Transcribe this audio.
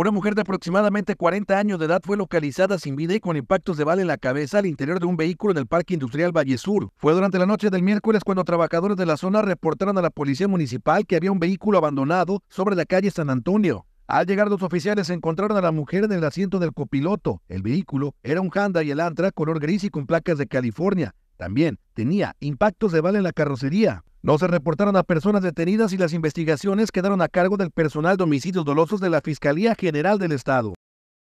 Una mujer de aproximadamente 40 años de edad fue localizada sin vida y con impactos de bala en la cabeza al interior de un vehículo en el Parque Industrial Valle Sur. Fue durante la noche del miércoles cuando trabajadores de la zona reportaron a la policía municipal que había un vehículo abandonado sobre la calle San Antonio. Al llegar los oficiales encontraron a la mujer en el asiento del copiloto. El vehículo era un Honda y el Antra color gris y con placas de California. También tenía impactos de bala en la carrocería. No se reportaron a personas detenidas y las investigaciones quedaron a cargo del personal de homicidios dolosos de la Fiscalía General del Estado.